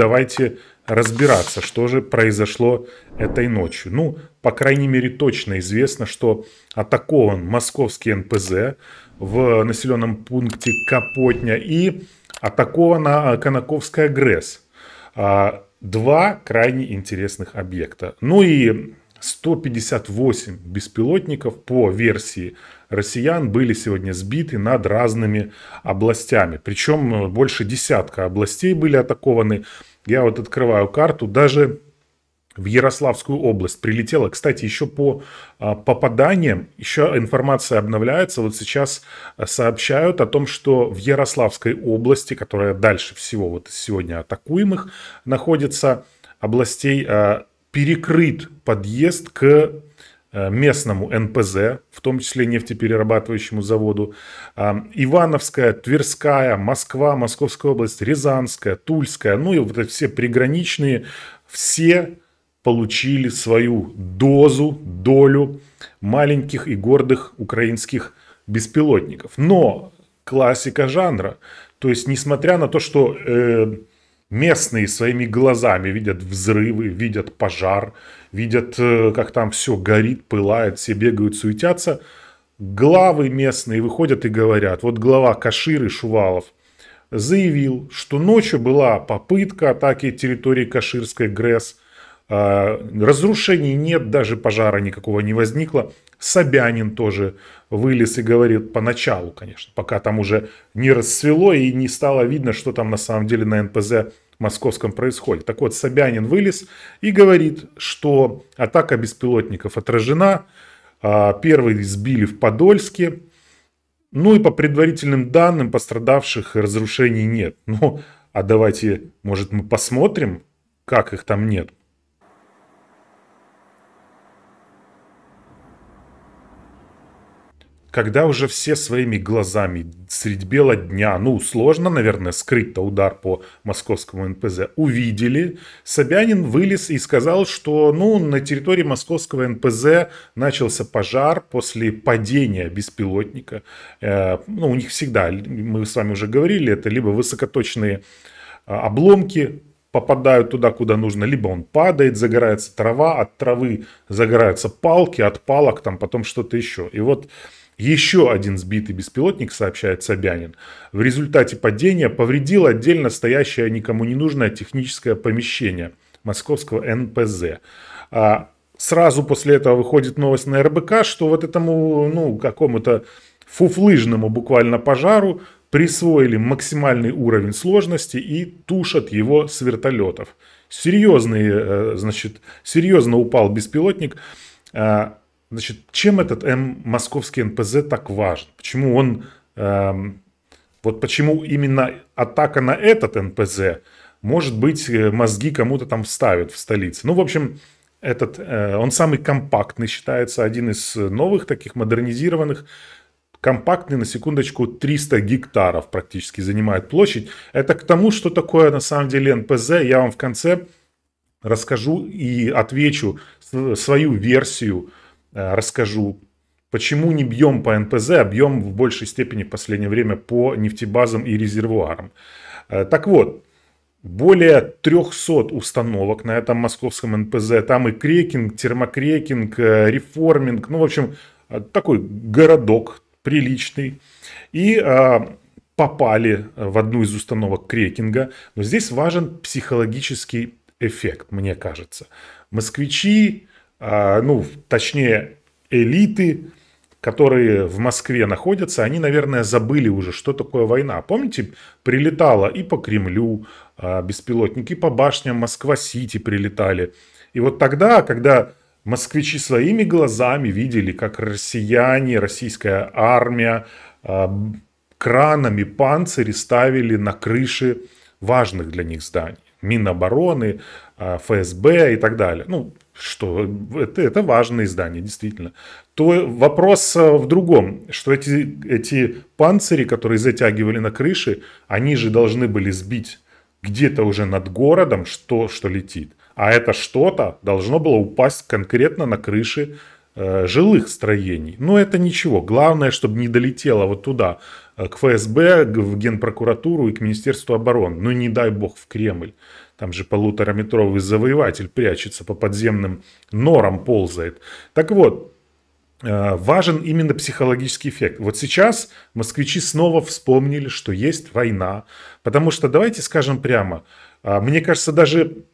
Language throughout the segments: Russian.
давайте разбираться, что же произошло этой ночью. Ну, по крайней мере, точно известно, что атакован московский НПЗ в населенном пункте Капотня и атакована а, Конаковская ГРЭС. А, два крайне интересных объекта. Ну и 158 беспилотников по версии россиян были сегодня сбиты над разными областями. Причем э, больше десятка областей были атакованы. Я вот открываю карту, даже в Ярославскую область прилетела. Кстати, еще по а, попаданиям, еще информация обновляется. Вот сейчас а, сообщают о том, что в Ярославской области, которая дальше всего вот сегодня атакуемых, находится областей а, перекрыт подъезд к Э, местному НПЗ, в том числе нефтеперерабатывающему заводу, а, Ивановская, Тверская, Москва, Московская область, Рязанская, Тульская, ну и вот эти все приграничные, все получили свою дозу, долю маленьких и гордых украинских беспилотников. Но классика жанра, то есть несмотря на то, что э, Местные своими глазами видят взрывы, видят пожар, видят, э, как там все горит, пылает, все бегают, суетятся. Главы местные выходят и говорят, вот глава Каширы Шувалов заявил, что ночью была попытка атаки территории Каширской ГРЭС, а, разрушений нет, даже пожара никакого не возникло. Собянин тоже вылез и говорит поначалу, конечно, пока там уже не расцвело и не стало видно, что там на самом деле на НПЗ московском происходит. Так вот, Собянин вылез и говорит, что атака беспилотников отражена, а, первый сбили в Подольске, ну и по предварительным данным пострадавших разрушений нет. Ну, а давайте, может, мы посмотрим, как их там нет. когда уже все своими глазами средь бела дня, ну, сложно, наверное, скрыть-то удар по московскому НПЗ, увидели, Собянин вылез и сказал, что, ну, на территории московского НПЗ начался пожар после падения беспилотника. Э, ну, у них всегда, мы с вами уже говорили, это либо высокоточные а, обломки попадают туда, куда нужно. Либо он падает, загорается трава, от травы загораются палки, от палок там потом что-то еще. И вот еще один сбитый беспилотник, сообщает Собянин, в результате падения повредил отдельно стоящее никому не нужное техническое помещение московского НПЗ. А сразу после этого выходит новость на РБК, что вот этому, ну, какому-то фуфлыжному буквально пожару присвоили максимальный уровень сложности и тушат его с вертолетов. Серьезный, э, значит, серьезно упал беспилотник. А, Значит, чем этот М, московский НПЗ так важен? Почему он, эм, вот почему именно атака на этот НПЗ, может быть, э, мозги кому-то там вставят в столице. Ну, в общем, этот, э, он самый компактный считается, один из новых таких модернизированных. Компактный, на секундочку, 300 гектаров практически занимает площадь. Это к тому, что такое на самом деле НПЗ. Я вам в конце расскажу и отвечу свою версию Э, расскажу. Почему не бьем по НПЗ, а бьем в большей степени в последнее время по нефтебазам и резервуарам. Э, так вот, более 300 установок на этом московском НПЗ. Там и крекинг, термокрекинг, э, реформинг. Ну, в общем, такой городок приличный. И попали в одну из установок крекинга. Но здесь важен психологический эффект, мне кажется. Москвичи а, ну, точнее, элиты, которые в Москве находятся, они, наверное, забыли уже, что такое война. Помните, прилетала и по Кремлю а, беспилотники, и по башням Москва-Сити прилетали. И вот тогда, когда москвичи своими глазами видели, как россияне, российская армия а, кранами панцири ставили на крыши важных для них зданий. Минобороны, ФСБ и так далее. Ну, что это, это важное издание, действительно, то вопрос э, в другом, что эти, эти панцири, которые затягивали на крыши, они же должны были сбить где-то уже над городом что, что летит. А это что-то должно было упасть конкретно на крыши э, жилых строений. Но это ничего. Главное, чтобы не долетело вот туда, э, к ФСБ, в Генпрокуратуру и к Министерству обороны. Ну, не дай бог, в Кремль. Там же полутораметровый завоеватель прячется по подземным норам, ползает. Так вот, э, важен именно психологический эффект. Вот сейчас москвичи снова вспомнили, что есть война. Потому что, давайте скажем прямо, а, мне кажется, даже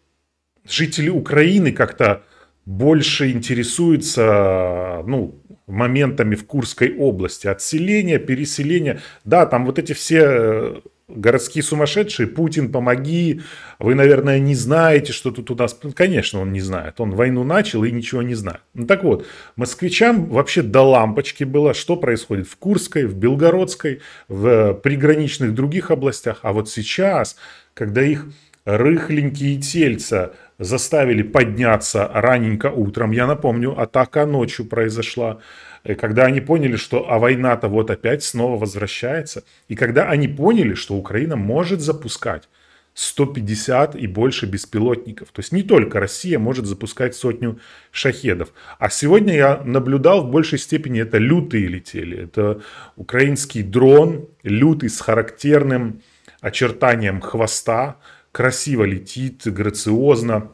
жители Украины как-то больше интересуются ну, моментами в Курской области. Отселение, переселение. Да, там вот эти все э, городские сумасшедшие, Путин, помоги, вы, наверное, не знаете, что тут у нас... Ну, конечно, он не знает, он войну начал и ничего не знает. Ну так вот, москвичам вообще до лампочки было, что происходит в Курской, в Белгородской, в э, приграничных других областях, а вот сейчас, когда их рыхленькие тельца заставили подняться раненько утром, я напомню, атака ночью произошла, Э, когда они поняли, что а война-то вот опять снова возвращается, и когда они поняли, что Украина может запускать 150 и больше беспилотников. То есть не только Россия может запускать сотню шахедов. А сегодня я наблюдал в большей степени это лютые летели. Это украинский дрон, лютый с характерным очертанием хвоста, красиво летит, грациозно,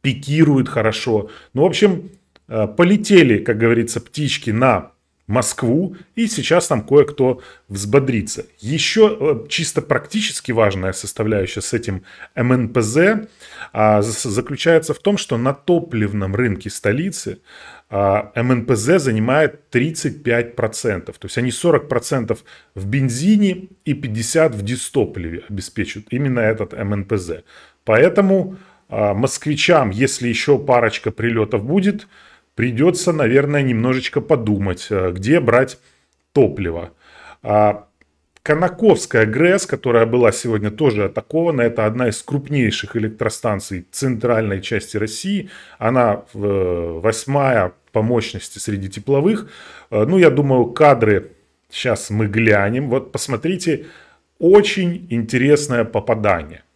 пикирует хорошо. Ну, в общем, Э, полетели, как говорится, птички на Москву, и сейчас там кое-кто взбодрится. Еще э, чисто практически важная составляющая с этим МНПЗ а, заключается в том, что на топливном рынке столицы а, МНПЗ занимает 35%. То есть они 40% в бензине и 50% в дистопливе обеспечивают именно этот МНПЗ. Поэтому а, москвичам, если еще парочка прилетов будет – придется, наверное, немножечко подумать, э, где брать топливо. А Конаковская ГРЭС, которая была сегодня тоже атакована, это одна из крупнейших электростанций центральной части России. Она э, восьмая по мощности среди тепловых. Э, ну, я думаю, кадры сейчас мы глянем. Вот посмотрите, очень интересное попадание –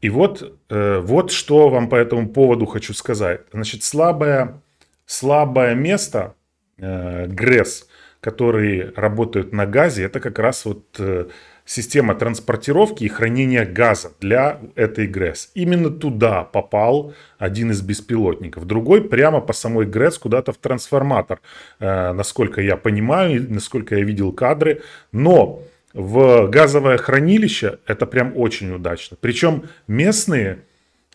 И вот, э, вот что вам по этому поводу хочу сказать. Значит, слабое, слабое место э, ГРЭС, которые работают на газе, это как раз вот э, система транспортировки и хранения газа для этой ГРЭС. Именно туда попал один из беспилотников. Другой прямо по самой ГРЭС куда-то в трансформатор, насколько я понимаю, насколько я видел кадры. Но в газовое хранилище, это прям очень удачно. Причем местные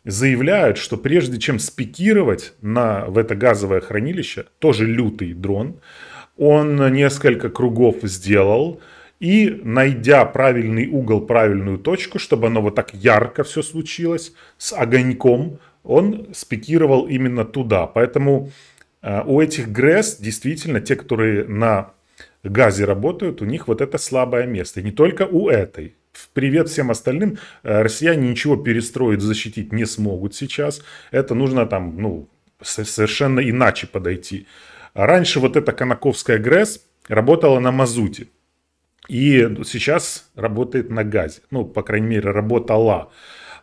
заявляют, что прежде чем спикировать на, в это газовое хранилище, тоже лютый дрон, он несколько кругов сделал, и, найдя правильный угол, правильную точку, чтобы оно вот так ярко все случилось, с огоньком, он спикировал именно туда. Поэтому э, у этих ГРЭС действительно те, которые на газе работают, у них вот это слабое место. И не только у этой. Привет всем остальным. Э, россияне ничего перестроить, защитить не смогут сейчас. Это нужно там, ну, совершенно иначе подойти. Раньше вот эта Конаковская ГРЭС работала на мазуте. И сейчас работает на газе. Ну, по крайней мере, работала.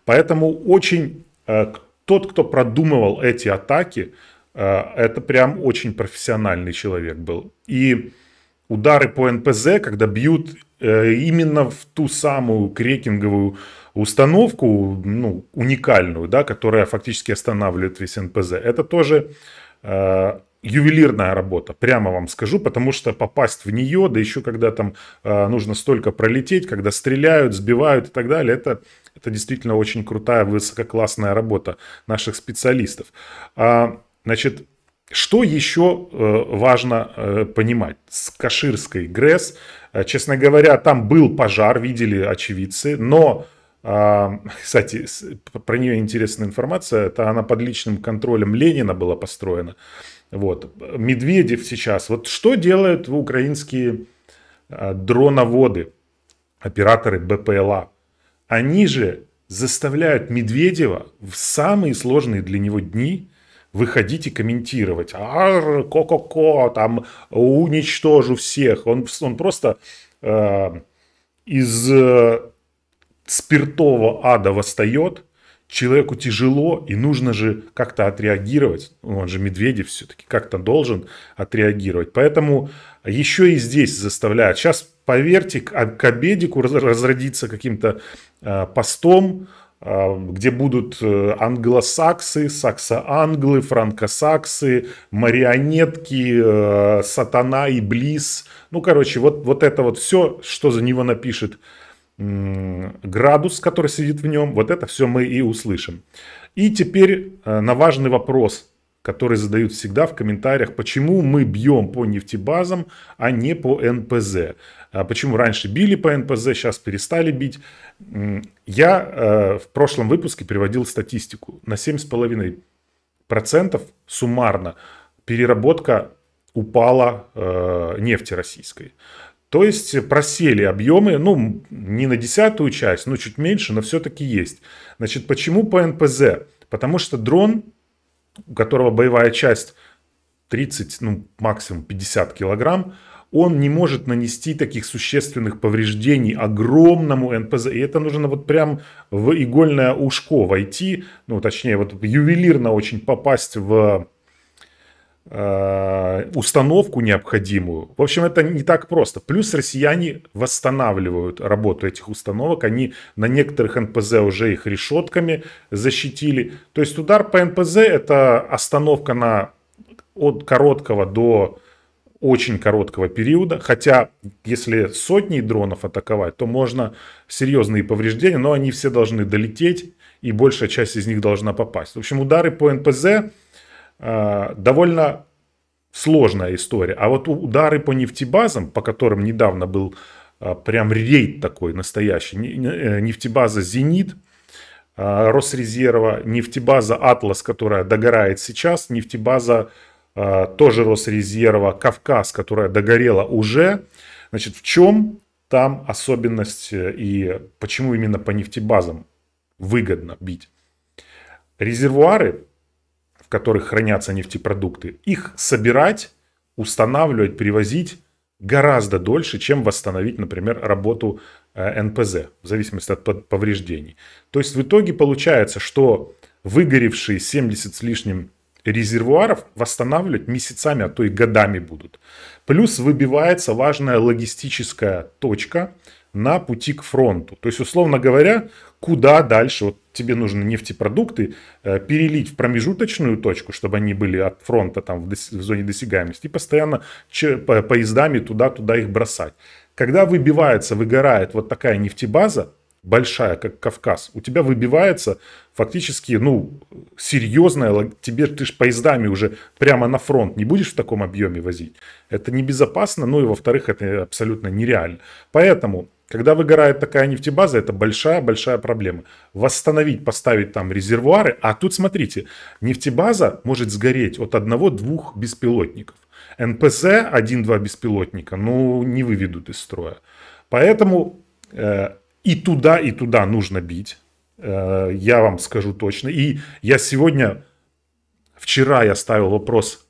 Поэтому очень э, тот, кто продумывал эти атаки, э, это прям очень профессиональный человек был. И удары по НПЗ, когда бьют э, именно в ту самую крекинговую установку, ну, уникальную, да, которая фактически останавливает весь НПЗ. Это тоже э, ювелирная работа, прямо вам скажу, потому что попасть в нее, да еще когда там э, нужно столько пролететь, когда стреляют, сбивают и так далее, это, это действительно очень крутая, высококлассная работа наших специалистов. А, значит, что еще э, важно э, понимать? С Каширской ГРЭС, э, честно говоря, там был пожар, видели очевидцы, но, кстати, про нее интересная информация, это она под личным контролем Ленина была построена. Вот. Медведев сейчас. Вот что делают украинские дроноводы, операторы БПЛА? Они же заставляют Медведева в самые сложные для него дни выходить и комментировать. Ар, ко-ко-ко, там уничтожу всех. Он, он просто э, из э, спиртового ада восстает. Человеку тяжело, и нужно же как-то отреагировать. Ну, он же Медведев все-таки как-то должен отреагировать. Поэтому еще и здесь заставляют. Сейчас, поверьте, к, а, обедику разродиться каким-то э, постом, Э, где будут э, англосаксы, саксоанглы, франкосаксы, марионетки, э, сатана и близ. Ну, короче, вот, вот это вот все, что за него напишет градус, который сидит в нем, вот это все мы и услышим. И теперь на важный вопрос – которые задают всегда в комментариях, почему мы бьем по нефтебазам, а не по НПЗ. А почему раньше били по НПЗ, сейчас перестали бить. Я э, в прошлом выпуске приводил статистику. На 7,5% суммарно переработка упала э, нефти российской. То есть просели объемы, ну, не на десятую часть, но чуть меньше, но все-таки есть. Значит, почему по НПЗ? Потому что дрон у которого боевая часть 30, ну максимум 50 килограмм, он не может нанести таких существенных повреждений огромному НПЗ. И это нужно вот прям в игольное ушко войти, ну точнее вот ювелирно очень попасть в Э, установку необходимую. В общем, это не так просто. Плюс россияне восстанавливают работу этих установок. Они на некоторых НПЗ уже их решетками защитили. То есть удар по НПЗ это остановка на от короткого до очень короткого периода. Хотя, если сотни дронов атаковать, то можно серьезные повреждения, но они все должны долететь, и большая часть из них должна попасть. В общем, удары по НПЗ э, довольно сложная история. А вот удары по нефтебазам, по которым недавно был э, прям рейд такой настоящий, э, нефтебаза «Зенит», э, Росрезерва, нефтебаза «Атлас», которая догорает сейчас, нефтебаза э, тоже Росрезерва, «Кавказ», которая догорела уже. Значит, в чем там особенность э, и почему именно по нефтебазам выгодно бить? Резервуары которых хранятся нефтепродукты, их собирать, устанавливать, привозить гораздо дольше, чем восстановить, например, работу э, НПЗ, в зависимости от повреждений. То есть в итоге получается, что выгоревшие 70 с лишним резервуаров восстанавливать месяцами, а то и годами будут. Плюс выбивается важная логистическая точка, на пути к фронту. То есть, условно говоря, куда дальше, вот тебе нужны нефтепродукты э, перелить в промежуточную точку, чтобы они были от фронта там в, дос- в зоне досягаемости, и постоянно че- по- поездами туда-туда их бросать. Когда выбивается, выгорает вот такая нефтебаза, большая, как Кавказ, у тебя выбивается фактически, ну, серьезная, тебе ты же поездами уже прямо на фронт не будешь в таком объеме возить. Это небезопасно, ну и во-вторых, это абсолютно нереально. Поэтому когда выгорает такая нефтебаза, это большая-большая проблема. Восстановить, поставить там резервуары, а тут смотрите, нефтебаза может сгореть от одного-двух беспилотников. НПЗ один-два беспилотника, ну, не выведут из строя. Поэтому э, и туда, и туда нужно бить, э, я вам скажу точно. И я сегодня, вчера я ставил вопрос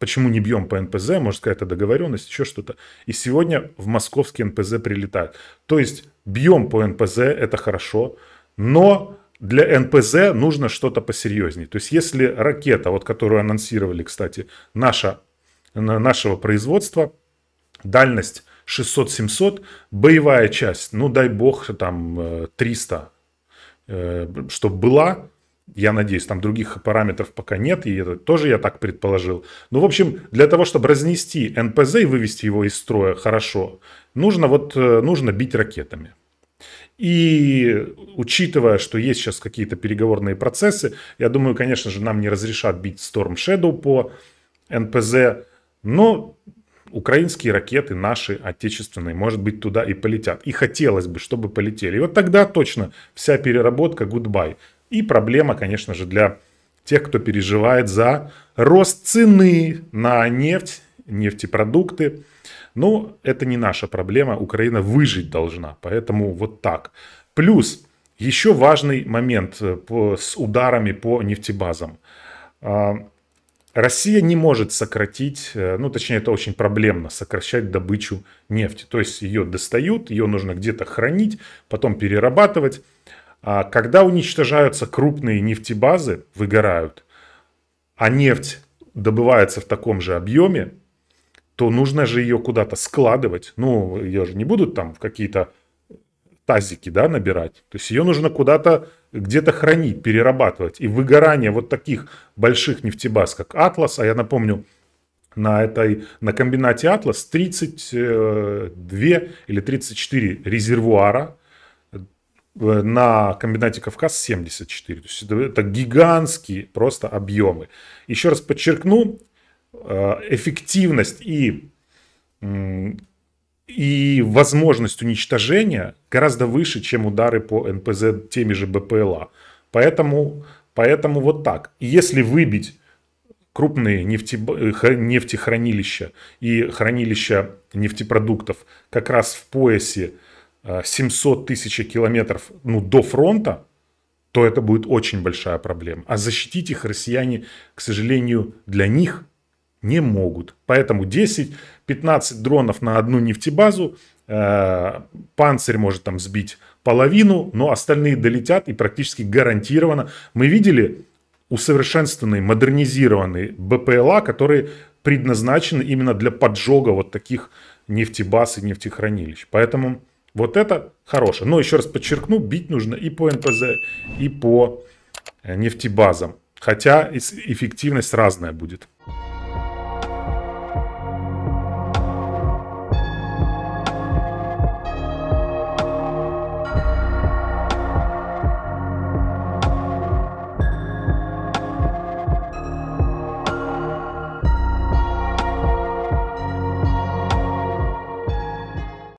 почему не бьем по НПЗ, может какая-то договоренность, еще что-то. И сегодня в московский НПЗ прилетают. То есть бьем по НПЗ, это хорошо, но для НПЗ нужно что-то посерьезнее. То есть если ракета, вот которую анонсировали, кстати, наша, нашего производства, дальность 600-700, боевая часть, ну дай бог, там 300, э, э, чтобы была, я надеюсь, там других параметров пока нет, и это тоже я так предположил. Ну, в общем, для того, чтобы разнести НПЗ и вывести его из строя хорошо, нужно, вот, э, нужно бить ракетами. И учитывая, что есть сейчас какие-то переговорные процессы, я думаю, конечно же, нам не разрешат бить Storm Shadow по НПЗ, но украинские ракеты наши, отечественные, может быть, туда и полетят. И хотелось бы, чтобы полетели. И вот тогда точно вся переработка Гудбай. И проблема, конечно же, для тех, кто переживает за рост цены на нефть, нефтепродукты. Но ну, это не наша проблема, Украина выжить должна, поэтому вот так. Плюс еще важный момент э, по, с ударами по нефтебазам. А, Россия не может сократить, э, ну точнее это очень проблемно, сокращать добычу нефти. То есть ее достают, ее нужно где-то хранить, потом перерабатывать. А когда уничтожаются крупные нефтебазы, выгорают, а нефть добывается в таком же объеме, то нужно же ее куда-то складывать. Ну, ее же не будут там в какие-то тазики, да, набирать. То есть ее нужно куда-то, где-то хранить, перерабатывать. И выгорание вот таких больших нефтебаз, как «Атлас», а я напомню, на, этой, на комбинате «Атлас» 32 э, или 34 резервуара на комбинате Кавказ 74. То есть это гигантские просто объемы. Еще раз подчеркну, э, эффективность и, и возможность уничтожения гораздо выше, чем удары по НПЗ теми же БПЛА. Поэтому, поэтому вот так. если выбить крупные нефтеб... нефтехранилища и хранилища нефтепродуктов как раз в поясе 700 э, тысяч километров ну, до фронта, то это будет очень большая проблема. А защитить их россияне, к сожалению, для них не могут. Поэтому 10-15 дронов на одну нефтебазу, э, панцирь может там сбить половину, но остальные долетят и практически гарантированно. Мы видели усовершенствованные, модернизированные БПЛА, которые предназначены именно для поджога вот таких нефтебаз и нефтехранилищ. Поэтому вот это хорошее. Но еще раз подчеркну, бить нужно и по НПЗ, и по э, нефтебазам. Хотя эффективность разная будет.